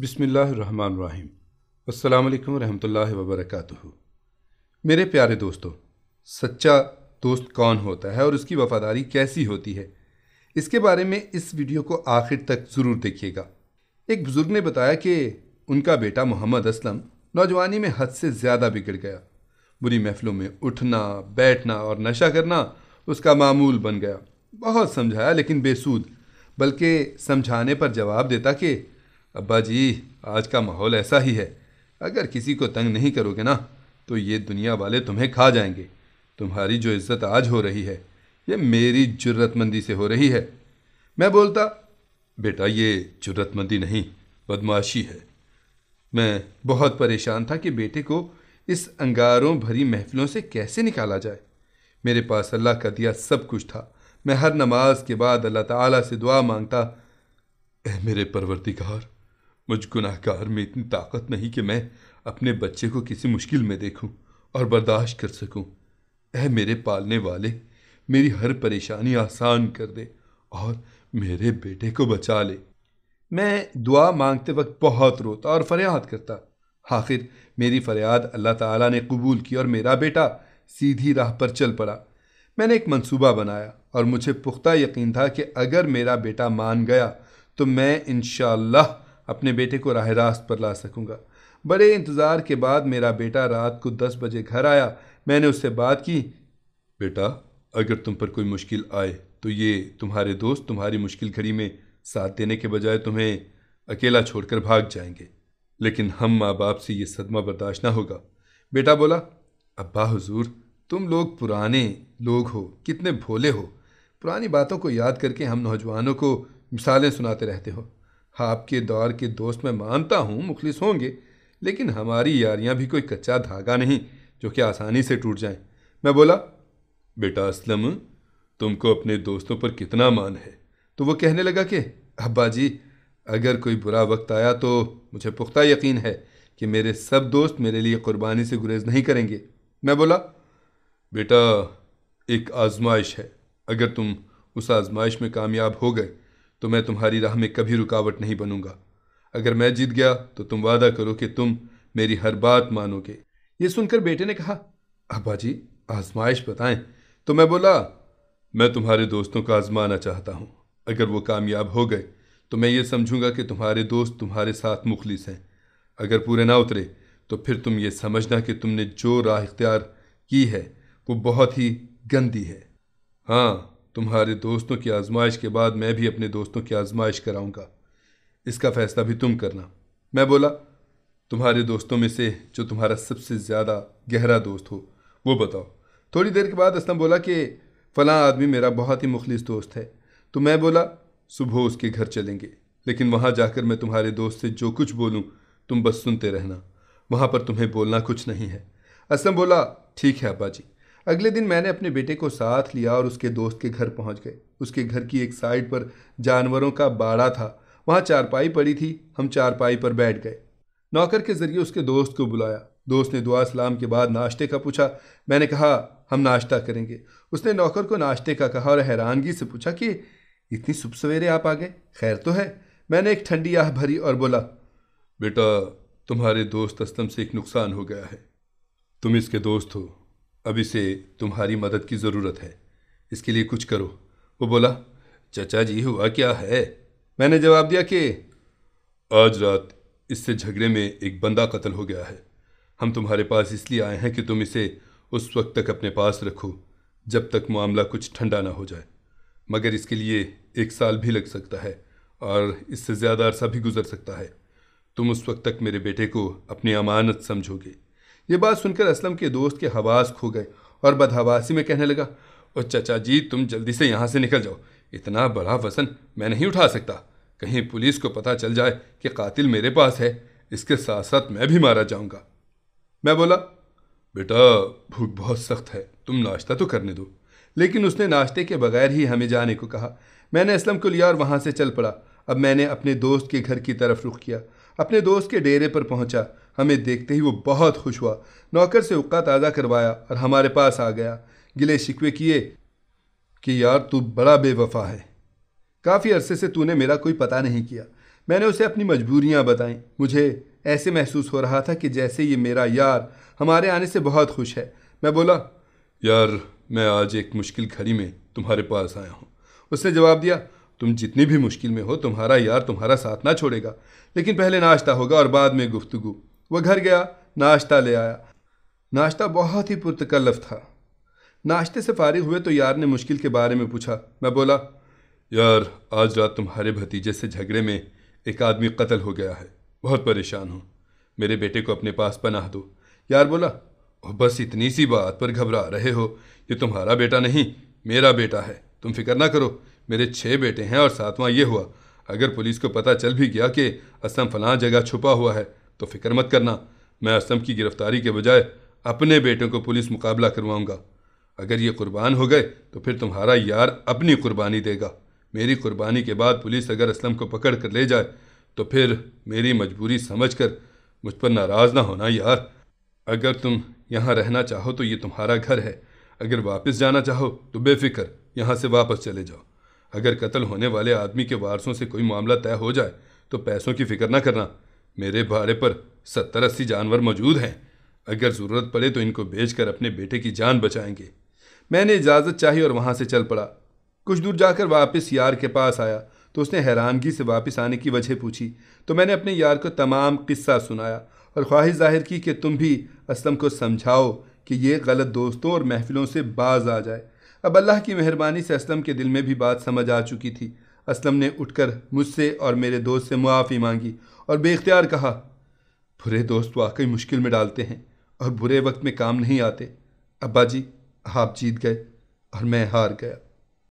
बिसमीम् अल्लाम रहमतुल्लाह वबरकत मेरे प्यारे दोस्तों सच्चा दोस्त कौन होता है और उसकी वफ़ादारी कैसी होती है इसके बारे में इस वीडियो को आखिर तक ज़रूर देखिएगा एक बुज़ुर्ग ने बताया कि उनका बेटा मोहम्मद असलम नौजवानी में हद से ज़्यादा बिगड़ गया बुरी महफ़लों में उठना बैठना और नशा करना उसका मामूल बन गया बहुत समझाया लेकिन बेसूद बल्कि समझाने पर जवाब देता कि अब्बा जी आज का माहौल ऐसा ही है अगर किसी को तंग नहीं करोगे ना तो ये दुनिया वाले तुम्हें खा जाएंगे तुम्हारी जो इज्जत आज हो रही है ये मेरी जरूरतमंदी से हो रही है मैं बोलता बेटा ये जरूरतमंदी नहीं बदमाशी है मैं बहुत परेशान था कि बेटे को इस अंगारों भरी महफिलों से कैसे निकाला जाए मेरे पास अल्लाह का दिया सब कुछ था मैं हर नमाज के बाद अल्लाह ताला से दुआ मांगता ए मेरे परवरदिगार मुझ गुनाहकार में इतनी ताकत नहीं कि मैं अपने बच्चे को किसी मुश्किल में देखूं और बर्दाश्त कर सकूं। ऐ मेरे पालने वाले मेरी हर परेशानी आसान कर दे और मेरे बेटे को बचा ले मैं दुआ मांगते वक्त बहुत रोता और फरियाद करता आखिर मेरी फरियाद अल्लाह ताला ने कबूल की और मेरा बेटा सीधी राह पर चल पड़ा मैंने एक मंसूबा बनाया और मुझे पुख्ता यकीन था कि अगर मेरा बेटा मान गया तो मैं इन अपने बेटे को राह रास्त पर ला सकूँगा बड़े इंतज़ार के बाद मेरा बेटा रात को दस बजे घर आया मैंने उससे बात की बेटा अगर तुम पर कोई मुश्किल आए तो ये तुम्हारे दोस्त तुम्हारी मुश्किल घड़ी में साथ देने के बजाय तुम्हें अकेला छोड़कर भाग जाएंगे लेकिन हम माँ बाप से ये सदमा बर्दाश्त ना होगा बेटा बोला अब्बा हुजूर तुम लोग पुराने लोग हो कितने भोले हो पुरानी बातों को याद करके हम नौजवानों को मिसालें सुनाते रहते हो आपके दौर के दोस्त मैं मानता हूँ मुखलिस होंगे लेकिन हमारी यारियाँ भी कोई कच्चा धागा नहीं जो कि आसानी से टूट जाए मैं बोला बेटा असलम तुमको अपने दोस्तों पर कितना मान है तो वो कहने लगा कि अब्बा जी अगर कोई बुरा वक्त आया तो मुझे पुख्ता यकीन है कि मेरे सब दोस्त मेरे लिए कुर्बानी से गुरेज नहीं करेंगे मैं बोला बेटा एक आजमाइश है अगर तुम उस आजमाइश में कामयाब हो गए तो मैं तुम्हारी राह में कभी रुकावट नहीं बनूंगा अगर मैं जीत गया तो तुम वादा करो कि तुम मेरी हर बात मानोगे ये सुनकर बेटे ने कहा अब्बा जी आजमाइश बताएं तो मैं बोला मैं तुम्हारे दोस्तों को आजमाना चाहता हूँ अगर वो कामयाब हो गए तो मैं ये समझूंगा कि तुम्हारे दोस्त तुम्हारे साथ मुखलिस हैं अगर पूरे ना उतरे तो फिर तुम ये समझना कि तुमने जो राह इख्तियार की है वो बहुत ही गंदी है हाँ तुम्हारे दोस्तों की आजमाइश के बाद मैं भी अपने दोस्तों की आजमाइश कराऊंगा इसका फ़ैसला भी तुम करना मैं बोला तुम्हारे दोस्तों में से जो तुम्हारा सबसे ज़्यादा गहरा दोस्त हो वो बताओ थोड़ी देर के बाद असलम बोला कि फ़लाँ आदमी मेरा बहुत ही मुखलिस दोस्त है तो मैं बोला सुबह उसके घर चलेंगे लेकिन वहाँ जाकर मैं तुम्हारे दोस्त से जो कुछ बोलूँ तुम बस सुनते रहना वहाँ पर तुम्हें बोलना कुछ नहीं है असलम बोला ठीक है अब्बा जी अगले दिन मैंने अपने बेटे को साथ लिया और उसके दोस्त के घर पहुंच गए उसके घर की एक साइड पर जानवरों का बाड़ा था वहाँ चारपाई पड़ी थी हम चारपाई पर बैठ गए नौकर के ज़रिए उसके दोस्त को बुलाया दोस्त ने दुआ सलाम के बाद नाश्ते का पूछा मैंने कहा हम नाश्ता करेंगे उसने नौकर को नाश्ते का कहा और हैरानगी से पूछा कि इतनी सुबह सवेरे आप आ गए खैर तो है मैंने एक ठंडी आह भरी और बोला बेटा तुम्हारे दोस्त असलम से एक नुकसान हो गया है तुम इसके दोस्त हो अब इसे तुम्हारी मदद की ज़रूरत है इसके लिए कुछ करो वो बोला चचा जी हुआ क्या है मैंने जवाब दिया कि आज रात इससे झगड़े में एक बंदा कत्ल हो गया है हम तुम्हारे पास इसलिए आए हैं कि तुम इसे उस वक्त तक अपने पास रखो जब तक मामला कुछ ठंडा ना हो जाए मगर इसके लिए एक साल भी लग सकता है और इससे ज़्यादा अरसा भी गुजर सकता है तुम उस वक्त तक मेरे बेटे को अपनी अमानत समझोगे ये बात सुनकर असलम के दोस्त के हवास खो गए और बदहवासी में कहने लगा ओ चचा जी तुम जल्दी से यहाँ से निकल जाओ इतना बड़ा वसन मैं नहीं उठा सकता कहीं पुलिस को पता चल जाए कि कातिल मेरे पास है इसके साथ साथ मैं भी मारा जाऊँगा मैं बोला बेटा भूख बहुत सख्त है तुम नाश्ता तो करने दो लेकिन उसने नाश्ते के बगैर ही हमें जाने को कहा मैंने असलम को लिया और वहाँ से चल पड़ा अब मैंने अपने दोस्त के घर की तरफ रुख किया अपने दोस्त के डेरे पर पहुँचा हमें देखते ही वो बहुत खुश हुआ नौकर से उक्का ताज़ा करवाया और हमारे पास आ गया गिले शिकवे किए कि यार तू बड़ा बेवफा है काफ़ी अरसे से तूने मेरा कोई पता नहीं किया मैंने उसे अपनी मजबूरियाँ बताईं मुझे ऐसे महसूस हो रहा था कि जैसे ये मेरा यार हमारे आने से बहुत खुश है मैं बोला यार मैं आज एक मुश्किल घड़ी में तुम्हारे पास आया हूँ उसने जवाब दिया तुम जितनी भी मुश्किल में हो तुम्हारा यार तुम्हारा साथ ना छोड़ेगा लेकिन पहले नाश्ता होगा और बाद में गुफ्तगु वह घर गया नाश्ता ले आया नाश्ता बहुत ही पुरतकल्लफ था नाश्ते से फारिग हुए तो यार ने मुश्किल के बारे में पूछा मैं बोला यार आज रात तुम्हारे भतीजे से झगड़े में एक आदमी कत्ल हो गया है बहुत परेशान हूँ मेरे बेटे को अपने पास पनाह दो यार बोला बस इतनी सी बात पर घबरा रहे हो ये तुम्हारा बेटा नहीं मेरा बेटा है तुम फिक्र ना करो मेरे छः बेटे हैं और सातवां ये हुआ अगर पुलिस को पता चल भी गया कि असम फलां जगह छुपा हुआ है तो फिक्र मत करना मैं असम की गिरफ्तारी के बजाय अपने बेटों को पुलिस मुकाबला करवाऊंगा अगर ये कुर्बान हो गए तो फिर तुम्हारा यार अपनी कुर्बानी देगा मेरी कुर्बानी के बाद पुलिस अगर असलम को पकड़ कर ले जाए तो फिर मेरी मजबूरी समझ कर मुझ पर नाराज़ ना होना यार अगर तुम यहाँ रहना चाहो तो ये तुम्हारा घर है अगर वापस जाना चाहो तो बेफिक्र यहाँ से वापस चले जाओ अगर कत्ल होने वाले आदमी के वारसों से कोई मामला तय हो जाए तो पैसों की फिक्र ना करना मेरे भाड़े पर सत्तर अस्सी जानवर मौजूद हैं अगर ज़रूरत पड़े तो इनको बेचकर अपने बेटे की जान बचाएंगे मैंने इजाज़त चाही और वहाँ से चल पड़ा कुछ दूर जाकर वापस यार के पास आया तो उसने हैरानगी से वापस आने की वजह पूछी तो मैंने अपने यार को तमाम किस्सा सुनाया और ख्वाहिश जाहिर की कि तुम भी असलम को समझाओ कि ये गलत दोस्तों और महफिलों से बाज आ जाए अब अल्लाह की मेहरबानी से असलम के दिल में भी बात समझ आ चुकी थी असलम ने उठकर मुझसे और मेरे दोस्त से मुआफ़ी मांगी और बेख्तियार कहा बुरे दोस्त वाकई मुश्किल में डालते हैं और बुरे वक्त में काम नहीं आते अब्बा जी आप जीत गए और मैं हार गया